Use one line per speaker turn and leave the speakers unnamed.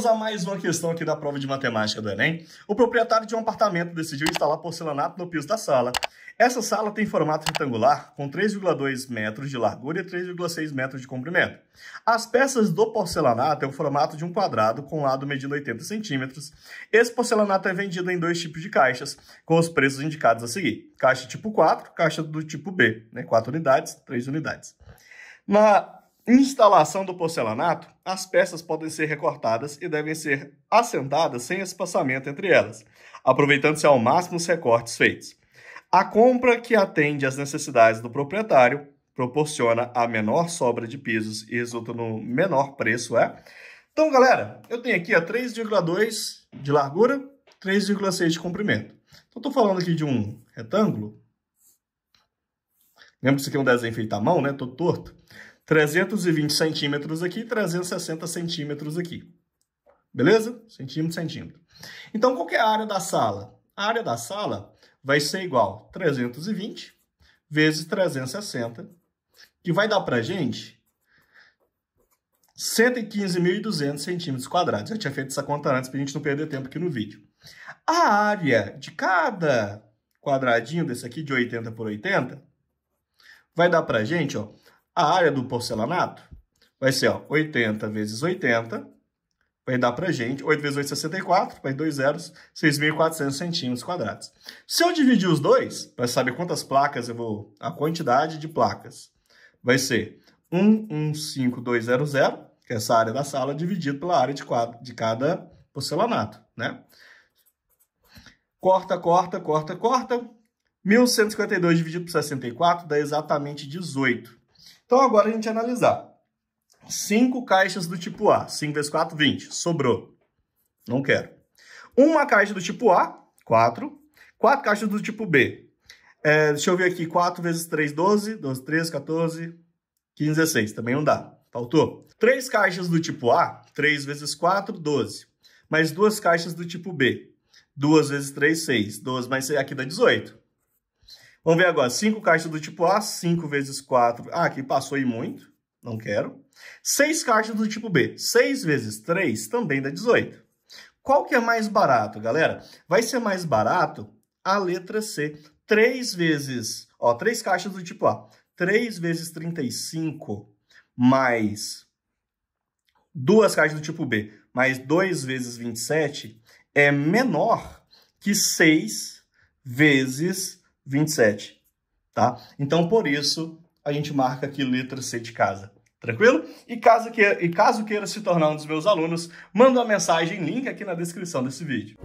Vamos a mais uma questão aqui da prova de matemática do Enem. O proprietário de um apartamento decidiu instalar porcelanato no piso da sala. Essa sala tem formato retangular, com 3,2 metros de largura e 3,6 metros de comprimento. As peças do porcelanato têm é o formato de um quadrado, com um lado medindo 80 centímetros. Esse porcelanato é vendido em dois tipos de caixas, com os preços indicados a seguir. Caixa tipo 4, caixa do tipo B, né? 4 unidades, 3 unidades. Na instalação do porcelanato, as peças podem ser recortadas e devem ser assentadas sem espaçamento entre elas, aproveitando-se ao máximo os recortes feitos. A compra que atende às necessidades do proprietário proporciona a menor sobra de pisos e resulta no menor preço, é? Então, galera, eu tenho aqui a 3,2 de largura, 3,6 de comprimento. Então, estou falando aqui de um retângulo. Lembra que isso aqui é um desenho feito à mão, né? Todo torto. 320 centímetros aqui, 360 centímetros aqui. Beleza? Centímetro, centímetro. Então, qual é a área da sala? A área da sala vai ser igual a 320 vezes 360, que vai dar para gente 115.200 centímetros quadrados. Eu tinha feito essa conta antes para a gente não perder tempo aqui no vídeo. A área de cada quadradinho desse aqui, de 80 por 80, vai dar para gente ó, a área do porcelanato vai ser ó, 80 vezes 80, vai dar para a gente 8 vezes 8, 64, mais dois zeros, 6.400 centímetros quadrados. Se eu dividir os dois, para saber quantas placas eu vou, a quantidade de placas, vai ser 115200, que é essa área da sala, dividido pela área de, quadro, de cada porcelanato, né? Corta, corta, corta, corta. 1152 dividido por 64 dá exatamente 18. Então agora a gente analisar. 5 caixas do tipo A, 5 vezes 4, 20, sobrou. Não quero. Uma caixa do tipo A, 4. 4 caixas do tipo B. É, deixa eu ver aqui, 4 vezes 3, 12, 12, 13, 14, 15, 16, também não dá, faltou. 3 caixas do tipo A, 3 vezes 4, 12, mais 2 caixas do tipo B, 2 vezes 3, 6, 12 mais 6, aqui dá 18. Vamos ver agora. 5 caixas do tipo A, 5 vezes 4. Ah, aqui passou e muito. Não quero. 6 caixas do tipo B. 6 vezes 3 também dá 18. Qual que é mais barato, galera? Vai ser mais barato a letra C. 3 vezes, ó, 3 caixas do tipo A. 3 vezes 35 mais 2 caixas do tipo B, mais 2 vezes 27 é menor que 6 vezes 27, tá? Então, por isso, a gente marca aqui letra C de casa. Tranquilo? E caso, queira, e caso queira se tornar um dos meus alunos, manda uma mensagem, link aqui na descrição desse vídeo.